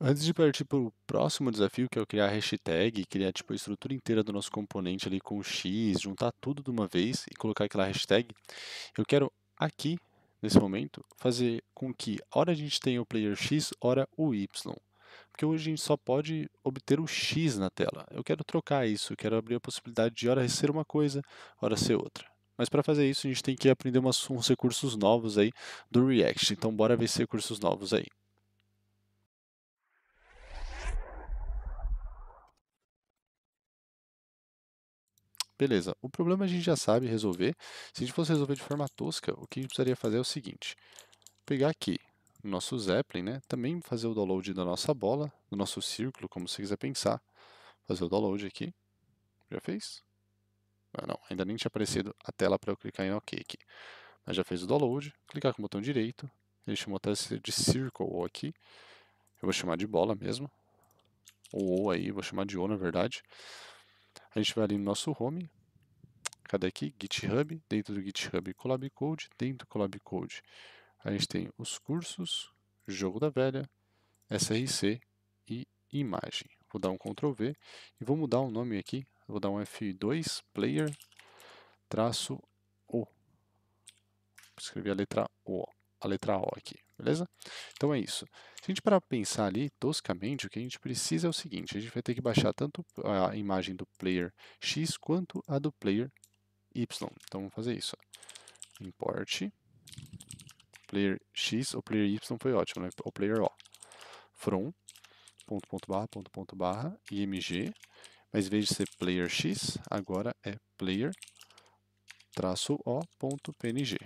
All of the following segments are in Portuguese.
Antes de partir para o próximo desafio, que é o criar hashtag, criar tipo, a estrutura inteira do nosso componente ali com X, juntar tudo de uma vez e colocar aquela hashtag, eu quero aqui, nesse momento, fazer com que hora a gente tenha o player X, hora o Y. Porque hoje a gente só pode obter o X na tela. Eu quero trocar isso, quero abrir a possibilidade de hora ser uma coisa, hora ser outra. Mas para fazer isso, a gente tem que aprender umas, uns recursos novos aí do React. Então, bora ver esses recursos novos aí. Beleza, o problema a gente já sabe resolver. Se a gente fosse resolver de forma tosca, o que a gente precisaria fazer é o seguinte. Pegar aqui o nosso Zeppelin, né? Também fazer o download da nossa bola, do nosso círculo, como você quiser pensar. Fazer o download aqui. Já fez? Ah, não, ainda nem tinha aparecido a tela para eu clicar em OK aqui. Mas já fez o download, clicar com o botão direito, ele chamou até de circle aqui. Eu vou chamar de bola mesmo. Ou, ou aí, vou chamar de O na verdade. A gente vai ali no nosso home, cadê aqui? GitHub, dentro do GitHub Collab Code, dentro do Collab Code a gente tem os cursos, jogo da velha, SRC e imagem. Vou dar um Ctrl V e vou mudar o nome aqui, vou dar um F2 player traço O. Vou escrever a letra O, a letra O aqui beleza? Então é isso. Se a gente para pensar ali toscamente, o que a gente precisa é o seguinte: a gente vai ter que baixar tanto a imagem do player X quanto a do player Y. Então vamos fazer isso. Import player X ou player Y foi ótimo, né? O player O. From ponto ponto barra ponto ponto barra img, mas em vez de ser player X, agora é player traço o ponto png.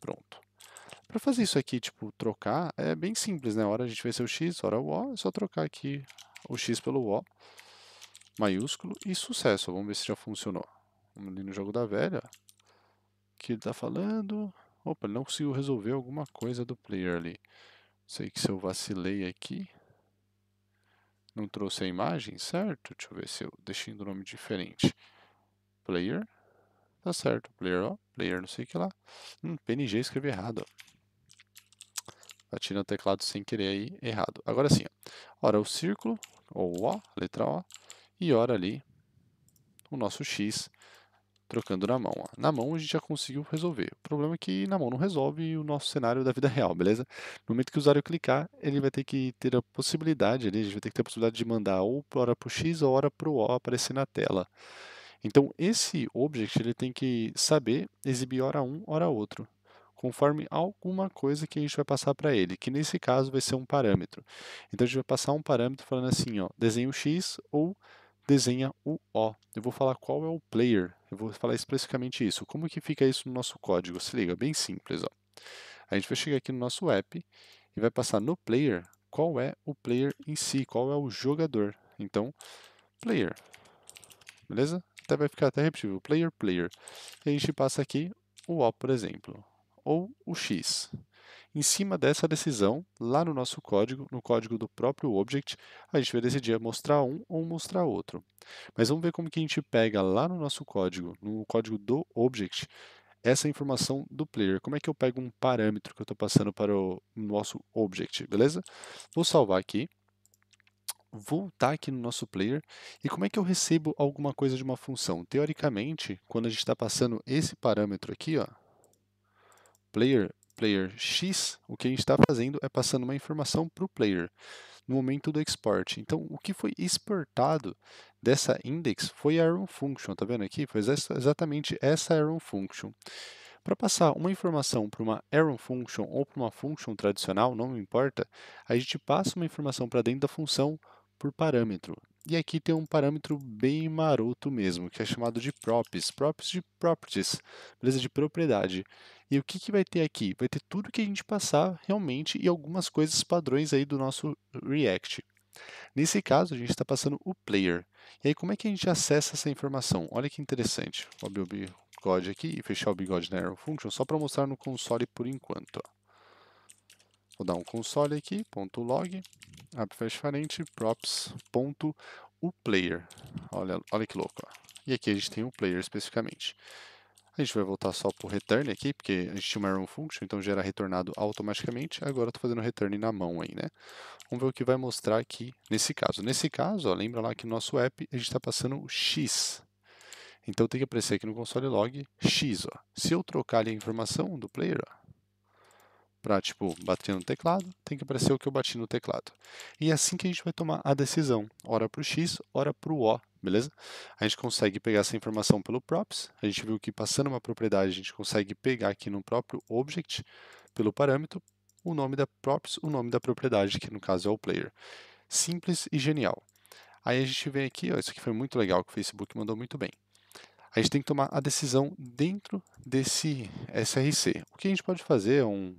Pronto. Para fazer isso aqui, tipo, trocar, é bem simples, né? Hora a gente vai ser o x, hora o o, é só trocar aqui o x pelo o, maiúsculo, e sucesso. Vamos ver se já funcionou. Vamos ali no jogo da velha, que ele está falando... Opa, ele não conseguiu resolver alguma coisa do player ali. Sei que se eu vacilei aqui, não trouxe a imagem, certo? Deixa eu ver se eu deixei o um nome diferente. Player, tá certo. Player, ó, player não sei o que lá. Hum, PNG escrevi errado, ó bati no teclado sem querer aí, errado. Agora sim, ó. ora o círculo, ou O, letra O, e ora ali o nosso X trocando na mão. Ó. Na mão a gente já conseguiu resolver. O problema é que na mão não resolve o nosso cenário da vida real, beleza? No momento que o usuário clicar, ele vai ter que ter a possibilidade, ali, a gente vai ter que ter a possibilidade de mandar ou hora para o X ou hora para o O aparecer na tela. Então esse object ele tem que saber exibir hora um, hora outro conforme alguma coisa que a gente vai passar para ele, que nesse caso vai ser um parâmetro. Então a gente vai passar um parâmetro falando assim, ó, desenha o X ou desenha o O. Eu vou falar qual é o player, eu vou falar especificamente isso. Como que fica isso no nosso código? Se liga, bem simples, ó. A gente vai chegar aqui no nosso app e vai passar no player qual é o player em si, qual é o jogador. Então, player, beleza? Até vai ficar até repetível, player, player. E a gente passa aqui o O, por exemplo ou o X. Em cima dessa decisão, lá no nosso código, no código do próprio object, a gente vai decidir mostrar um ou mostrar outro. Mas vamos ver como que a gente pega lá no nosso código, no código do object, essa informação do player. Como é que eu pego um parâmetro que eu estou passando para o nosso object, beleza? Vou salvar aqui. Voltar aqui no nosso player. E como é que eu recebo alguma coisa de uma função? Teoricamente, quando a gente está passando esse parâmetro aqui, ó, player, player X, o que a gente está fazendo é passando uma informação para o player no momento do export. Então, o que foi exportado dessa index foi a arrow function, tá vendo aqui? Foi exatamente essa arrow function. Para passar uma informação para uma arrow function ou para uma function tradicional, não importa, a gente passa uma informação para dentro da função por parâmetro. E aqui tem um parâmetro bem maroto mesmo, que é chamado de props, props de properties, beleza? De propriedade. E o que, que vai ter aqui? Vai ter tudo que a gente passar realmente e algumas coisas padrões aí do nosso React. Nesse caso, a gente está passando o player. E aí, como é que a gente acessa essa informação? Olha que interessante. Vou abrir o bigode aqui e fechar o bigode na arrow function só para mostrar no console por enquanto. Ó. Vou dar um console aqui, ponto .log, abre fecha parente, player Olha, olha que louco. Ó. E aqui a gente tem o player especificamente. A gente vai voltar só para o return aqui, porque a gente tinha uma arrow function, então já era retornado automaticamente. Agora estou fazendo return na mão aí, né? Vamos ver o que vai mostrar aqui nesse caso. Nesse caso, ó, lembra lá que no nosso app a gente está passando o x. Então tem que aparecer aqui no console log x. Ó. Se eu trocar ali a informação do player, ó, para tipo bater no teclado, tem que aparecer o que eu bati no teclado. E é assim que a gente vai tomar a decisão, hora para o x, hora para o o, beleza? A gente consegue pegar essa informação pelo props, a gente viu que passando uma propriedade a gente consegue pegar aqui no próprio object, pelo parâmetro, o nome da props, o nome da propriedade, que no caso é o player. Simples e genial. Aí a gente vem aqui, ó, isso aqui foi muito legal, que o Facebook mandou muito bem a gente tem que tomar a decisão dentro desse SRC. O que a gente pode fazer é um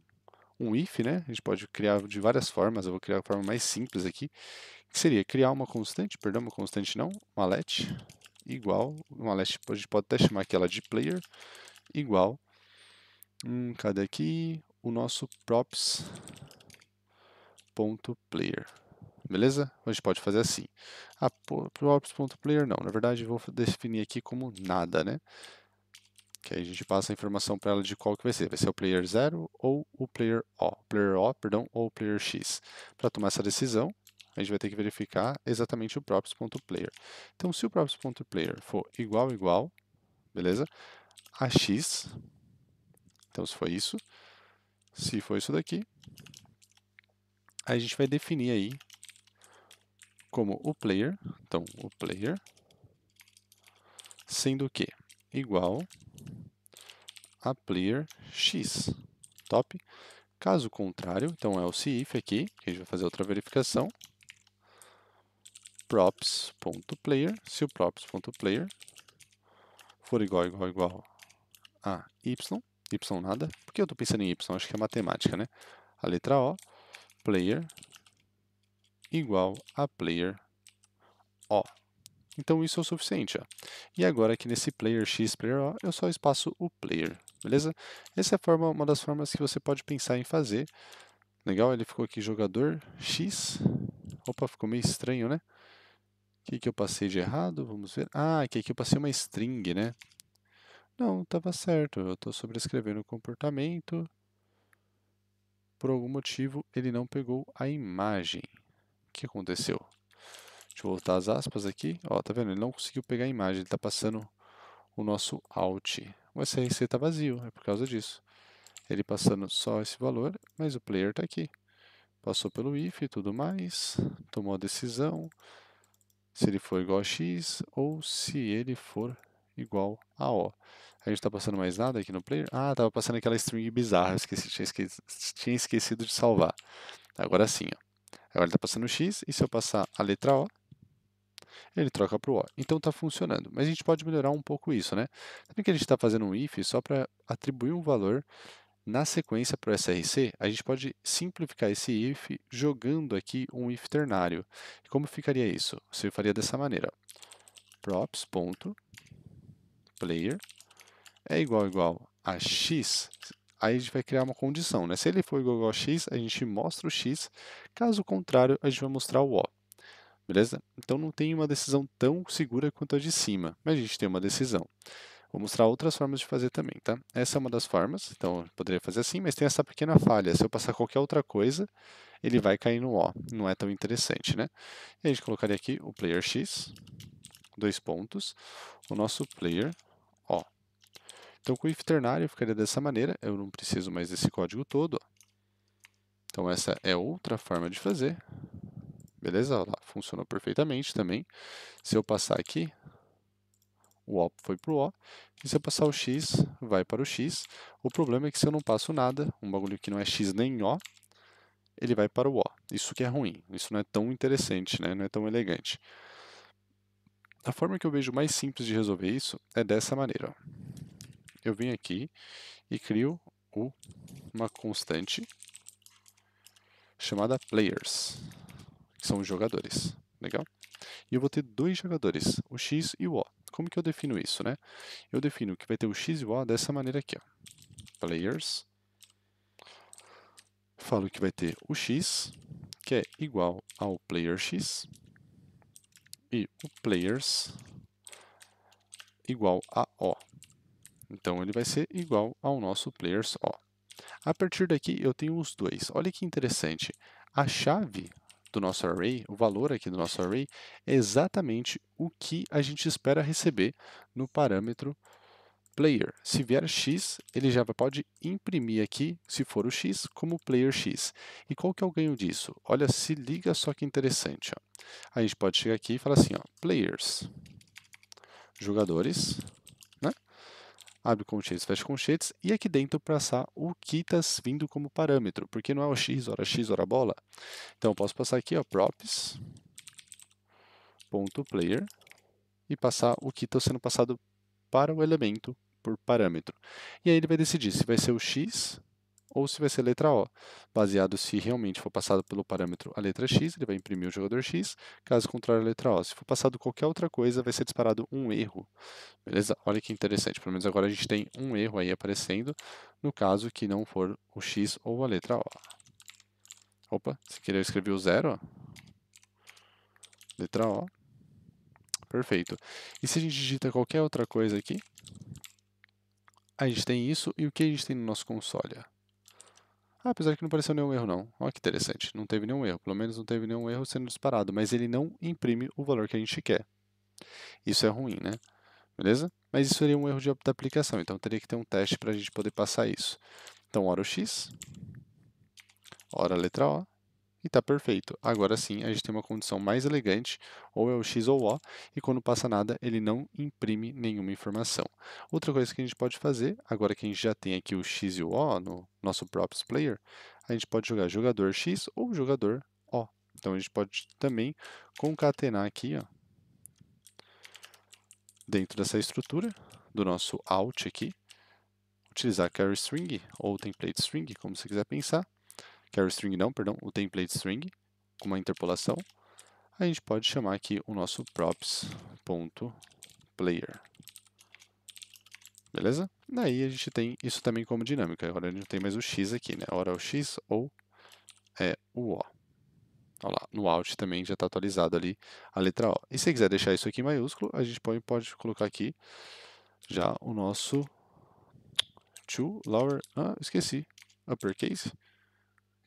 um if, né? A gente pode criar de várias formas, eu vou criar a forma mais simples aqui, que seria criar uma constante, perdão, uma constante não, uma let, igual, uma let, a gente pode até chamar aquela de player, igual, hum, cadê aqui, o nosso props.player. Beleza? A gente pode fazer assim. Ah, props.player não, na verdade eu vou definir aqui como nada, né? que aí a gente passa a informação para ela de qual que vai ser, vai ser o player 0 ou o player O, player O, perdão, ou o player X. Para tomar essa decisão, a gente vai ter que verificar exatamente o props.player. Então, se o props.player for igual igual, beleza? A x, então se for isso, se for isso daqui, a gente vai definir aí como o player, então o player, sendo o quê? igual a player x, top? Caso contrário, então é o se if aqui, que a gente vai fazer outra verificação, props.player, se o props.player for igual, igual, igual a y, y nada, porque eu estou pensando em y, acho que é matemática, né? A letra O, player igual a player O. Então isso é o suficiente. Ó. E agora aqui nesse player x player o, eu só espaço o player, beleza? Essa é forma, uma das formas que você pode pensar em fazer. Legal, ele ficou aqui jogador x. Opa, ficou meio estranho, né? O que, que eu passei de errado? Vamos ver. Ah, aqui, aqui eu passei uma string, né? Não, estava certo. Eu estou sobrescrevendo o comportamento. Por algum motivo, ele não pegou a imagem. O que aconteceu? Deixa eu voltar as aspas aqui. Ó, tá vendo? Ele não conseguiu pegar a imagem, ele está passando o nosso alt. O src tá vazio, é por causa disso. Ele passando só esse valor, mas o player está aqui. Passou pelo if e tudo mais, tomou a decisão se ele for igual a x ou se ele for igual a O. A gente está passando mais nada aqui no player? Ah, estava passando aquela string bizarra, esqueci, tinha, esquecido, tinha esquecido de salvar. Agora sim, ó. agora está passando X, e se eu passar a letra O, ele troca para o or. Então está funcionando. Mas a gente pode melhorar um pouco isso, né? Sabe que a gente está fazendo um if só para atribuir um valor na sequência para o SRC, a gente pode simplificar esse if jogando aqui um if ternário. E como ficaria isso? Você faria dessa maneira. props.player é igual igual a x, aí a gente vai criar uma condição. Né? Se ele for igual a x, a gente mostra o x. Caso contrário, a gente vai mostrar o o beleza? Então não tem uma decisão tão segura quanto a de cima, mas a gente tem uma decisão. Vou mostrar outras formas de fazer também, tá? Essa é uma das formas, então eu poderia fazer assim, mas tem essa pequena falha. Se eu passar qualquer outra coisa, ele vai cair no O. Não é tão interessante, né? E a gente colocaria aqui o player X, dois pontos, o nosso player O. Então com o if ternário ficaria dessa maneira, eu não preciso mais desse código todo. Ó. Então essa é outra forma de fazer. Beleza? lá, funcionou perfeitamente também. Se eu passar aqui, o O foi para o O. E se eu passar o X, vai para o X. O problema é que se eu não passo nada, um bagulho que não é X nem O, ele vai para o O. Isso que é ruim. Isso não é tão interessante, né? não é tão elegante. A forma que eu vejo mais simples de resolver isso é dessa maneira. Eu venho aqui e crio uma constante chamada players são os jogadores. Legal? E eu vou ter dois jogadores, o x e o o. Como que eu defino isso, né? Eu defino que vai ter o x e o o dessa maneira aqui, ó. Players. Falo que vai ter o x, que é igual ao player x, e o players igual a o. Então, ele vai ser igual ao nosso players o. A partir daqui, eu tenho os dois. Olha que interessante. A chave do nosso array, o valor aqui do nosso array, é exatamente o que a gente espera receber no parâmetro player. Se vier x, ele já pode imprimir aqui, se for o x, como player x. E qual que é o ganho disso? Olha, se liga só que interessante. Ó. A gente pode chegar aqui e falar assim, ó, players, jogadores, abre colchetes, fecha colchetes, e aqui dentro passar o que está vindo como parâmetro, porque não é o x, hora x, hora bola. Então, eu posso passar aqui, ó, props, ponto player, e passar o que está sendo passado para o elemento por parâmetro. E aí ele vai decidir se vai ser o x ou se vai ser letra O. Baseado se realmente for passado pelo parâmetro a letra X, ele vai imprimir o jogador X, caso contrário, a letra O. Se for passado qualquer outra coisa, vai ser disparado um erro. Beleza? Olha que interessante, pelo menos agora a gente tem um erro aí aparecendo, no caso que não for o X ou a letra O. Opa, se querer eu escrevi o zero, letra O. Perfeito. E se a gente digita qualquer outra coisa aqui, a gente tem isso e o que a gente tem no nosso console? Ah, apesar que não apareceu nenhum erro, não. Olha que interessante. Não teve nenhum erro. Pelo menos não teve nenhum erro sendo disparado. Mas ele não imprime o valor que a gente quer. Isso é ruim, né? Beleza? Mas isso seria um erro de, da aplicação. Então, teria que ter um teste para a gente poder passar isso. Então, hora o x, hora a letra O, e está perfeito. Agora sim, a gente tem uma condição mais elegante, ou é o X ou O, e quando passa nada, ele não imprime nenhuma informação. Outra coisa que a gente pode fazer, agora que a gente já tem aqui o X e o O no nosso props player, a gente pode jogar jogador X ou jogador O. Então a gente pode também concatenar aqui, ó, dentro dessa estrutura do nosso out aqui, utilizar carry string ou template string, como você quiser pensar, Carry string não, perdão, o template string com uma interpolação, a gente pode chamar aqui o nosso props.player. Beleza? Daí a gente tem isso também como dinâmica. Agora a gente tem mais o x aqui, né? Ora é o x ou é o O. Olha lá, no out também já está atualizado ali a letra O. E se quiser deixar isso aqui em maiúsculo, a gente pode, pode colocar aqui já o nosso to lower... Ah, esqueci. Uppercase.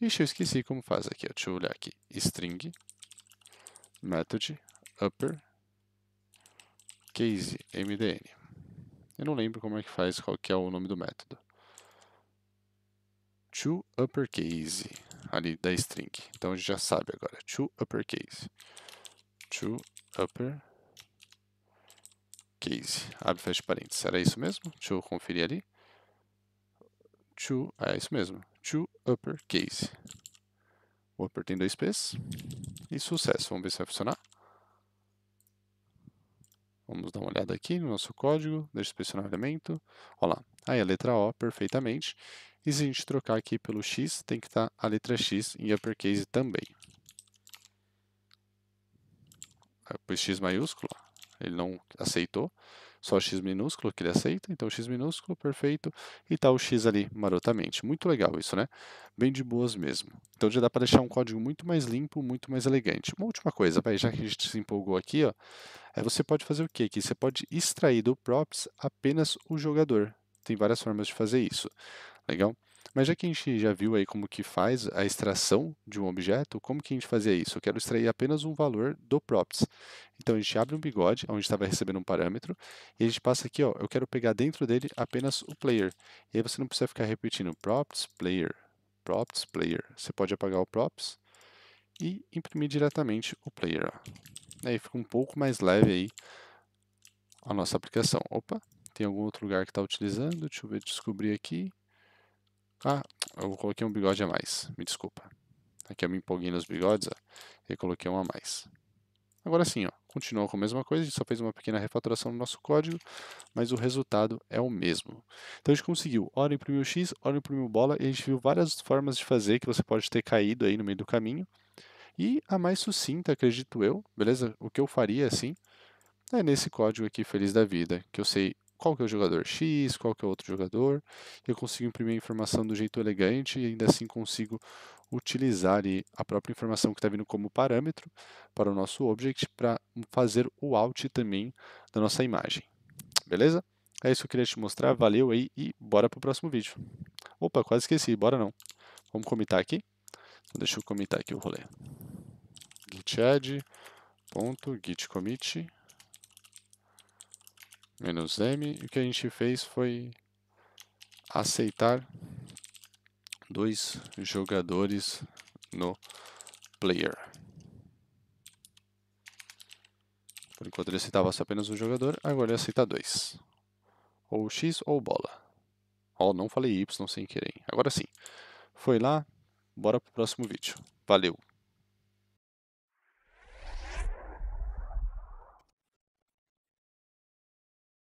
Ixi, eu esqueci como faz aqui. Deixa eu olhar aqui. String, method, upper, case, mdn. Eu não lembro como é que faz, qual que é o nome do método. To uppercase, ali da string. Então a gente já sabe agora. To uppercase. To uppercase. Abre fecha parênteses. Era isso mesmo? Deixa eu conferir ali. To, é isso mesmo to uppercase. O upper tem dois P's. E sucesso. Vamos ver se vai funcionar. Vamos dar uma olhada aqui no nosso código. Deixa eu inspecionar o elemento. Olha lá. Aí a letra O perfeitamente. E se a gente trocar aqui pelo X, tem que estar a letra X em uppercase também. Eu pus X maiúsculo. Ele não aceitou só x minúsculo que ele aceita, então x minúsculo, perfeito, e tá o x ali marotamente. Muito legal isso, né? Bem de boas mesmo. Então já dá para deixar um código muito mais limpo, muito mais elegante. Uma última coisa, vai, já que a gente se empolgou aqui, ó, é você pode fazer o quê? Que você pode extrair do props apenas o jogador. Tem várias formas de fazer isso. Legal? Mas já que a gente já viu aí como que faz a extração de um objeto, como que a gente fazia isso? Eu quero extrair apenas um valor do props. Então a gente abre um bigode, onde estava recebendo um parâmetro, e a gente passa aqui, ó, eu quero pegar dentro dele apenas o player. E aí você não precisa ficar repetindo props, player, props, player. Você pode apagar o props e imprimir diretamente o player. Ó. Aí fica um pouco mais leve aí a nossa aplicação. Opa, tem algum outro lugar que está utilizando? Deixa eu ver, descobrir aqui. Ah, eu coloquei um bigode a mais, me desculpa. Aqui eu me empolguei nos bigodes ó, e coloquei um a mais. Agora sim, ó, continua com a mesma coisa, a gente só fez uma pequena refatoração no nosso código, mas o resultado é o mesmo. Então a gente conseguiu hora o x, hora o bola, e a gente viu várias formas de fazer que você pode ter caído aí no meio do caminho. E a mais sucinta, acredito eu, beleza? O que eu faria assim, é nesse código aqui, Feliz da Vida, que eu sei qual que é o jogador X, qual que é outro jogador. Eu consigo imprimir a informação do jeito elegante e ainda assim consigo utilizar a própria informação que está vindo como parâmetro para o nosso object para fazer o out também da nossa imagem. Beleza? É isso que eu queria te mostrar, valeu aí e bora para o próximo vídeo. Opa, quase esqueci, bora não. Vamos comitar aqui? Então, deixa eu comitar aqui o rolê. git add, ponto, git commit, menos m. E o que a gente fez foi aceitar dois jogadores no player. Por enquanto ele aceitava apenas um jogador, agora ele aceita dois. Ou x ou bola. Ó, oh, não falei y sem querer. Agora sim. Foi lá, bora pro próximo vídeo. Valeu!